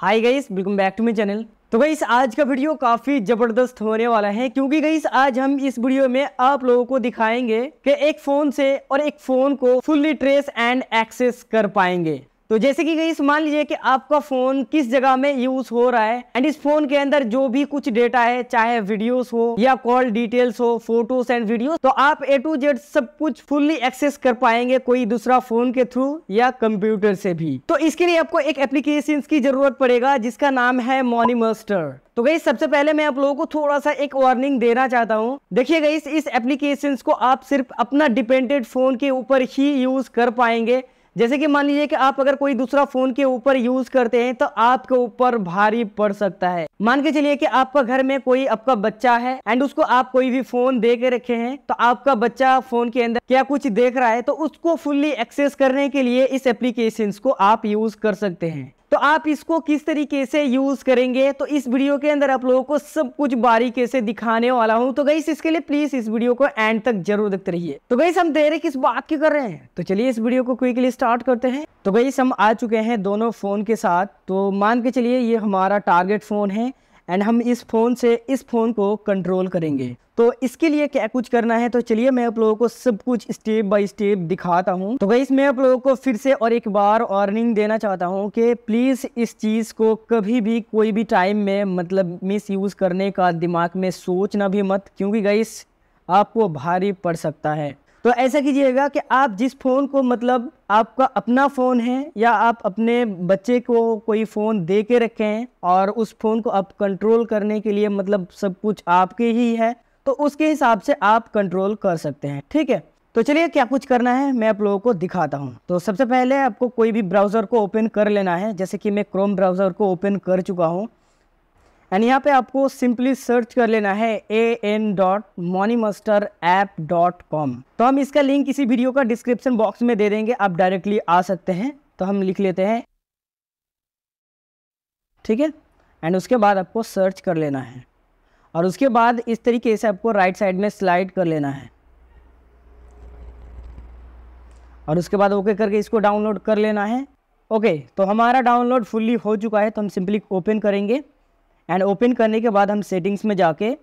hi guys welcome back to my channel तो guys आज का वीडियो काफ़ी ज़बरदस्त होने वाला है क्योंकि गईस आज हम इस वीडियो में आप लोगों को दिखाएंगे कि एक फ़ोन से और एक फ़ोन को फुल्ली ट्रेस एंड एक्सेस कर पाएंगे तो जैसे कि गई मान लीजिए कि आपका फ़ोन किस जगह में यूज़ हो रहा है एंड इस फ़ोन के अंदर जो भी कुछ डेटा है चाहे वीडियोस हो या कॉल डिटेल्स हो फोटोस एंड वीडियोस तो आप ए टू जेड सब कुछ फुल्ली एक्सेस कर पाएंगे कोई दूसरा फ़ोन के थ्रू या कंप्यूटर से भी तो इसके लिए आपको एक एप्लीकेशन की ज़रूरत पड़ेगा जिसका नाम है मॉनिमस्टर तो गई सबसे पहले मैं आप लोगों को थोड़ा सा एक वार्निंग देना चाहता हूँ देखिए गई इस एप्लीकेशन को आप सिर्फ अपना डिपेंडेड फ़ोन के ऊपर ही यूज़ कर पाएंगे जैसे कि मान लीजिए कि आप अगर कोई दूसरा फोन के ऊपर यूज करते हैं तो आपके ऊपर भारी पड़ सकता है मान के चलिए कि आपका घर में कोई आपका बच्चा है एंड उसको आप कोई भी फोन दे के रखे हैं तो आपका बच्चा फोन के अंदर क्या कुछ देख रहा है तो उसको फुल्ली एक्सेस करने के लिए इस एप्लीकेशन को आप यूज कर सकते हैं तो आप इसको किस तरीके से यूज़ करेंगे तो इस वीडियो के अंदर आप लोगों को सब कुछ बारीकी से दिखाने वाला हूं तो गई इसके लिए प्लीज़ इस वीडियो को एंड तक जरूर देखते रहिए तो गई हम देर किस बात की कर रहे हैं तो चलिए इस वीडियो को क्विकली स्टार्ट करते हैं तो गई हम आ चुके हैं दोनों फ़ोन के साथ तो मान के चलिए ये हमारा टारगेट फ़ोन है एंड हम इस फ़ोन से इस फ़ोन को कंट्रोल करेंगे तो इसके लिए क्या कुछ करना है तो चलिए मैं आप लोगों को सब कुछ स्टेप बाय स्टेप दिखाता हूँ तो भाई मैं आप लोगों को फिर से और एक बार वार्निंग देना चाहता हूँ कि प्लीज़ इस चीज़ को कभी भी कोई भी टाइम में मतलब मिस यूज़ करने का दिमाग में सोचना भी मत क्योंकि गई आपको भारी पड़ सकता है तो ऐसा कीजिएगा कि आप जिस फ़ोन को मतलब आपका अपना फ़ोन है या आप अपने बच्चे को कोई फ़ोन दे के रखे हैं और उस फ़ोन को आप कंट्रोल करने के लिए मतलब सब कुछ आपके ही है तो उसके हिसाब से आप कंट्रोल कर सकते हैं ठीक है तो चलिए क्या कुछ करना है मैं आप लोगों को दिखाता हूँ तो सबसे पहले आपको कोई भी ब्राउज़र को ओपन कर लेना है जैसे कि मैं क्रोम ब्राउज़र को ओपन कर चुका हूँ एंड यहाँ पे आपको सिंपली सर्च कर लेना है A N dot MoniMaster app dot com तो हम इसका लिंक इसी वीडियो का डिस्क्रिप्शन बॉक्स में दे देंगे आप डायरेक्टली आ सकते हैं तो हम लिख लेते हैं ठीक है एंड उसके बाद आपको सर्च कर लेना है और उसके बाद इस तरीके से आपको राइट साइड में स्लाइड कर लेना है और उसके बाद ओके करके इसको डाउनलोड कर लेना है ओके तो हमारा डाउनलोड फुल्ली हो चुका है तो हम सिंपली ओपन करेंगे एंड ओपन करने के बाद हम सेटिंग्स में जाके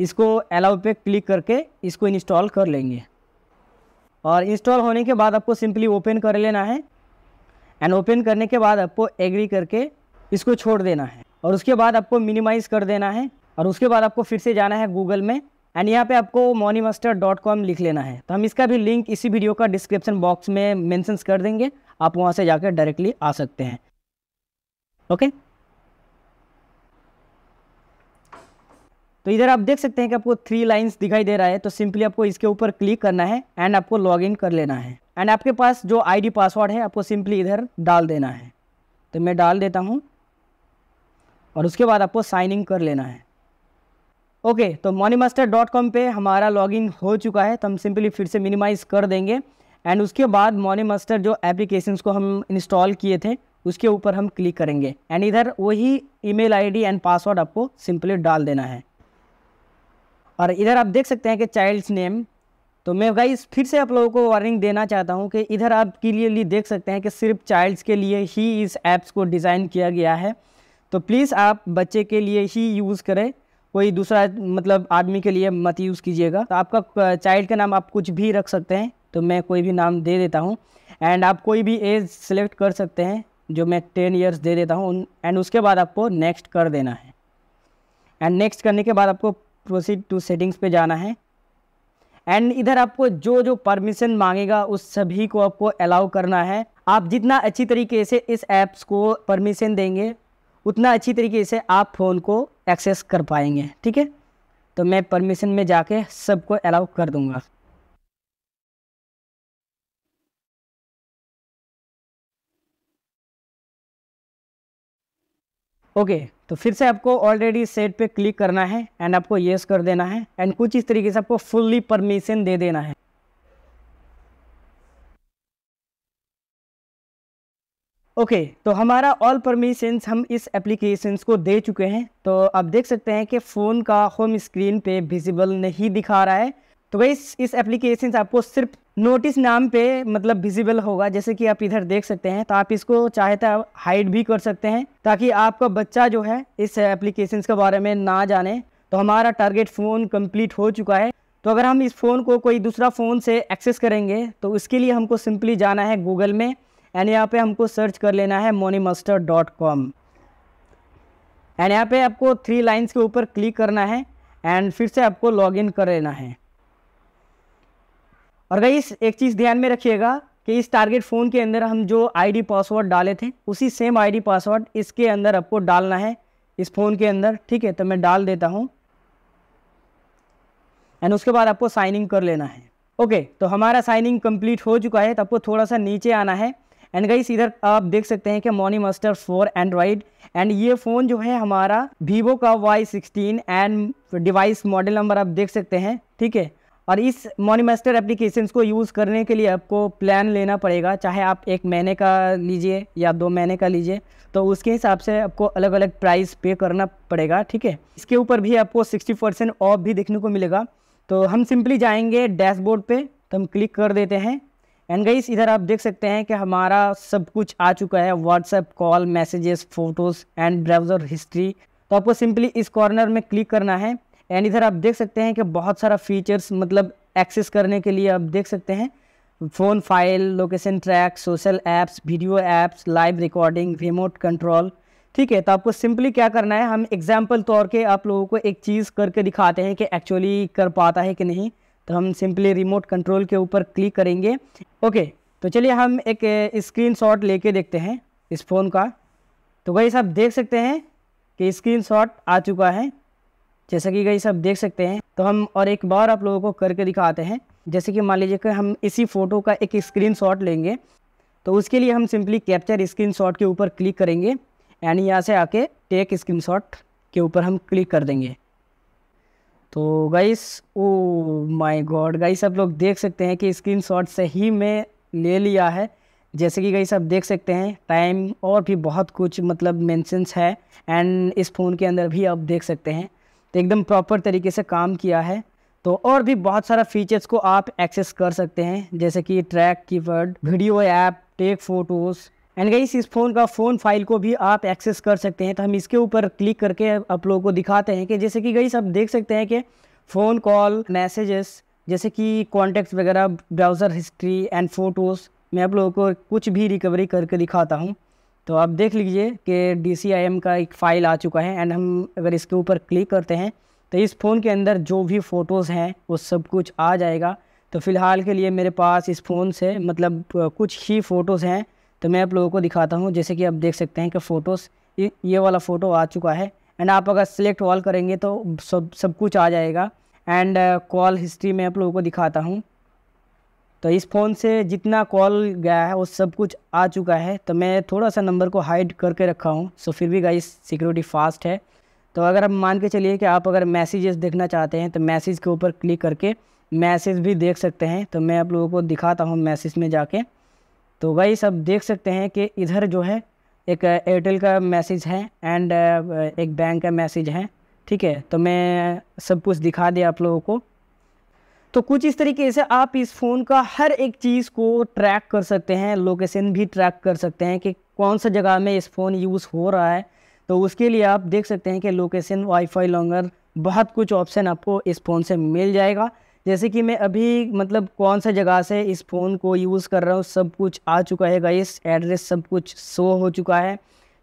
इसको अलाउ पे क्लिक करके इसको इंस्टॉल कर लेंगे और इंस्टॉल होने के बाद आपको सिंपली ओपन कर लेना है एंड ओपन करने के बाद आपको एग्री करके इसको छोड़ देना है और उसके बाद आपको मिनिमाइज़ कर देना है और उसके बाद आपको फिर से जाना है गूगल में एंड यहाँ पे आपको मोनीमास्टर डॉट कॉम लिख लेना है तो हम इसका भी लिंक इसी वीडियो का डिस्क्रिप्शन बॉक्स में मैंसन्स कर देंगे आप वहाँ से जाकर डायरेक्टली आ सकते हैं ओके तो इधर आप देख सकते हैं कि आपको थ्री लाइन्स दिखाई दे रहा है तो सिंपली आपको इसके ऊपर क्लिक करना है एंड आपको लॉगिन कर लेना है एंड आपके पास जो आईडी पासवर्ड है आपको सिंपली इधर डाल देना है तो मैं डाल देता हूँ और उसके बाद आपको साइन इन कर लेना है ओके तो मॉनी मास्टर डॉट कॉम पर हमारा लॉगिन हो चुका है तो हम सिंपली फिर से मिनिमाइज़ कर देंगे एंड उसके बाद मॉनी मास्टर जो एप्लीकेशंस को हम इंस्टॉल किए थे उसके ऊपर हम क्लिक करेंगे एंड इधर वही ईमेल आईडी एंड पासवर्ड आपको सिंपली डाल देना है और इधर आप देख सकते हैं कि चाइल्ड्स नेम तो मैं गाइस फिर से आप लोगों को वार्निंग देना चाहता हूं कि इधर आप क्लियरली देख सकते हैं कि सिर्फ चाइल्ड्स के लिए ही इस ऐप्स को डिज़ाइन किया गया है तो प्लीज़ आप बच्चे के लिए ही यूज़ करें कोई दूसरा मतलब आदमी के लिए मत यूज़ कीजिएगा तो आपका चाइल्ड का नाम आप कुछ भी रख सकते हैं तो मैं कोई भी नाम दे देता हूँ एंड आप कोई भी एज सेलेक्ट कर सकते हैं जो मैं टेन ईयर्स दे देता हूँ एंड उसके बाद आपको नेक्स्ट कर देना है एंड नेक्स्ट करने के बाद आपको प्रोसीड टू सेटिंग्स पे जाना है एंड इधर आपको जो जो परमिशन मांगेगा उस सभी को आपको अलाउ करना है आप जितना अच्छी तरीके से इस ऐप्स को परमिशन देंगे उतना अच्छी तरीके से आप फ़ोन को एक्सेस कर पाएंगे ठीक है तो मैं परमिशन में जाके सबको अलाउ कर दूंगा ओके okay, तो फिर से आपको ऑलरेडी सेट पे क्लिक करना है एंड आपको येस कर देना है एंड कुछ इस तरीके से आपको फुल्ली परमिशन दे देना है ओके okay, तो हमारा ऑल परमिशंस हम इस एप्लीकेशंस को दे चुके हैं तो आप देख सकते हैं कि फ़ोन का होम स्क्रीन पे विजिबल नहीं दिखा रहा है तो वही इस एप्लीकेशन आपको सिर्फ नोटिस नाम पे मतलब विजिबल होगा जैसे कि आप इधर देख सकते हैं तो आप इसको चाहे तो हाइड भी कर सकते हैं ताकि आपका बच्चा जो है इस एप्लीकेशन के बारे में ना जाने तो हमारा टारगेट फ़ोन कंप्लीट हो चुका है तो अगर हम इस फ़ोन को कोई दूसरा फ़ोन से एक्सेस करेंगे तो उसके लिए हमको सिंपली जाना है गूगल में एंड यहाँ पे हमको सर्च कर लेना है मास्टर डॉट कॉम एंड यहाँ पे आपको थ्री लाइन्स के ऊपर क्लिक करना है एंड फिर से आपको इन कर लेना है और गई एक चीज़ ध्यान में रखिएगा कि इस टारगेट फ़ोन के अंदर हम जो आईडी पासवर्ड डाले थे उसी सेम आईडी पासवर्ड इसके अंदर आपको डालना है इस फ़ोन के अंदर ठीक है तो मैं डाल देता हूँ एंड उसके बाद आपको साइनिंग कर लेना है ओके तो हमारा साइनिंग कंप्लीट हो चुका है तो आपको थोड़ा सा नीचे आना है एंड गई इधर आप देख सकते हैं कि MoniMaster for android and ये फ़ोन जो है हमारा वीवो का Y sixteen and device model number आप देख सकते हैं ठीक है और इस मोनीमास्टर एप्लीकेशन को यूज़ करने के लिए आपको प्लान लेना पड़ेगा चाहे आप एक महीने का लीजिए या दो महीने का लीजिए तो उसके हिसाब से आपको अलग अलग प्राइस पे करना पड़ेगा ठीक है इसके ऊपर भी आपको 60 परसेंट ऑफ भी देखने को मिलेगा तो हम सिंपली जाएंगे डैशबोर्ड पे तो हम क्लिक कर देते हैं एंड गाइस इधर आप देख सकते हैं कि हमारा सब कुछ आ चुका है WhatsApp call messages photos and browser history तो आपको सिंपली इस कॉर्नर में क्लिक करना है एंड इधर आप देख सकते हैं कि बहुत सारा फीचर्स मतलब एक्सेस करने के लिए आप देख सकते हैं phone file location track social apps video apps live recording remote control ठीक है तो आपको सिंपली क्या करना है हम एग्जाम्पल तौर के आप लोगों को एक चीज़ करके दिखाते हैं कि एक्चुअली कर पाता है कि नहीं तो हम सिंपली रिमोट कंट्रोल के ऊपर क्लिक करेंगे ओके तो चलिए हम एक स्क्रीन शॉट लेके देखते हैं इस फ़ोन का तो वही आप देख सकते हैं कि स्क्रीन शॉट आ चुका है जैसा कि गई सब देख सकते हैं तो हम और एक बार आप लोगों को करके दिखाते हैं जैसे कि मान लीजिए कि हम इसी फ़ोटो का एक शॉट लेंगे तो उसके लिए हम सिंपली कैप्चर शॉट के ऊपर क्लिक करेंगे एंड यहाँ से आके टेक शॉट के ऊपर हम क्लिक कर देंगे तो guys oh my god guys आप लोग देख सकते हैं कि स्क्रीनशॉट सही में ले लिया है जैसे कि गाइस आप देख सकते हैं टाइम और भी बहुत कुछ मतलब मेंशंस है एंड इस फ़ोन के अंदर भी आप देख सकते हैं तो एकदम प्रॉपर तरीके से काम किया है तो और भी बहुत सारा फीचर्स को आप एक्सेस कर सकते हैं जैसे कि track keyword video app take photos and गई इस फ़ोन का फ़ोन फाइल को भी आप एक्सेस कर सकते हैं तो हम इसके ऊपर क्लिक करके आप लोगों को दिखाते हैं कि जैसे कि गई आप देख सकते हैं कि फ़ोन कॉल मैसेजेस जैसे कि कॉन्टेक्ट वगैरह ब्राउज़र हिस्ट्री एंड फ़ोटोज़ मैं आप लोगों को कुछ भी रिकवरी करके दिखाता हूँ तो आप देख लीजिए कि डी का एक फ़ाइल आ चुका है एंड हम अगर इसके ऊपर क्लिक करते हैं तो इस फ़ोन के अंदर जो भी फ़ोटोज़ हैं वो सब कुछ आ जाएगा तो फ़िलहाल के लिए मेरे पास इस फ़ोन से मतलब कुछ ही फ़ोटोज़ हैं तो मैं आप लोगों को दिखाता हूँ जैसे कि आप देख सकते हैं कि फ़ोटोज़ ये वाला फ़ोटो आ चुका है एंड आप अगर सिलेक्ट ऑल करेंगे तो सब सब कुछ आ जाएगा एंड कॉल हिस्ट्री मैं आप लोगों को दिखाता हूँ तो इस फ़ोन से जितना कॉल गया है वो सब कुछ आ चुका है तो मैं थोड़ा सा नंबर को हाइड करके रखा हूँ सो फिर भी गाइस सिक्योरिटी फास्ट है तो अगर आप मान के चलिए कि आप अगर मैसेजेस देखना चाहते हैं तो मैसेज के ऊपर क्लिक करके मैसेज भी देख सकते हैं तो मैं आप लोगों को दिखाता हूँ मैसेज में जाके तो गाइस आप देख सकते हैं कि इधर जो है एक एयरटेल का मैसेज है एंड एक बैंक का मैसेज है ठीक है तो मैं सब कुछ दिखा दिया आप लोगों को तो कुछ इस तरीके से आप इस फ़ोन का हर एक चीज़ को ट्रैक कर सकते हैं लोकेशन भी ट्रैक कर सकते हैं कि कौन सा जगह में इस फ़ोन यूज़ हो रहा है तो उसके लिए आप देख सकते हैं कि लोकेशन वाईफाई लॉन्गर बहुत कुछ ऑप्शन आपको इस फ़ोन से मिल जाएगा जैसे कि मैं अभी मतलब कौन सा जगह से इस फ़ोन को यूज़ कर रहा हूँ सब कुछ आ चुका है गाइस एड्रेस सब कुछ शो हो चुका है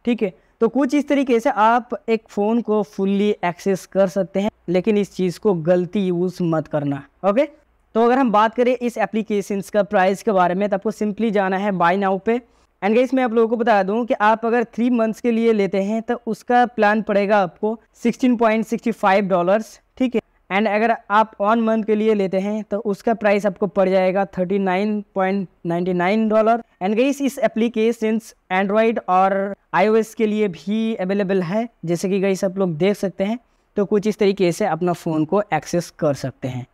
ठीक है तो कुछ इस तरीके से आप एक फ़ोन को फुल्ली एक्सेस कर सकते हैं लेकिन इस चीज़ को गलती यूज़ मत करना ओके तो अगर हम बात करें इस एप्लीकेशंस का प्राइस के बारे में तो आपको सिंपली जाना है बाई नाउ पे एंड गाइस मैं आप लोगों को बता दूं कि आप अगर थ्री मंथ्स के लिए लेते हैं तो उसका प्लान पड़ेगा आपको 16.65 डॉलर्स ठीक है एंड अगर आप वन मंथ के लिए लेते हैं तो उसका प्राइस आपको पड़ जाएगा 39.99 डॉलर एंड गाइस इस एप्लीकेशन एंड्रॉयड और आईओएस के लिए भी अवेलेबल है जैसे कि गाइस आप लोग देख सकते हैं तो कुछ इस तरीके से अपना फ़ोन को एक्सेस कर सकते हैं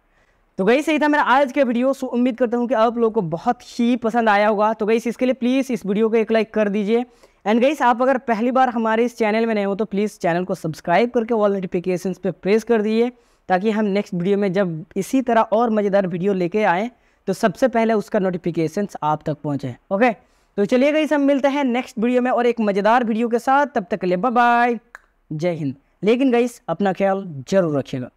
तो गई सही था मेरा आज का वीडियो सो उम्मीद करता हूँ कि आप लोगों को बहुत ही पसंद आया होगा तो गई इसके लिए प्लीज़ इस वीडियो को एक लाइक कर दीजिए एंड गईस आप अगर पहली बार हमारे इस चैनल में नए हो तो प्लीज़ चैनल को सब्सक्राइब करके ऑल नोटिफिकेशन पर प्रेस कर दीजिए ताकि हम नेक्स्ट वीडियो में जब इसी तरह और मज़ेदार वीडियो लेके आए तो सबसे पहले उसका नोटिफिकेशन आप तक पहुँचे ओके तो चलिए गई हम मिलते हैं नेक्स्ट वीडियो में और एक मज़ेदार वीडियो के साथ तब तक के लिए बाय जय हिंद लेकिन गाइस अपना ख्याल जरूर रखिएगा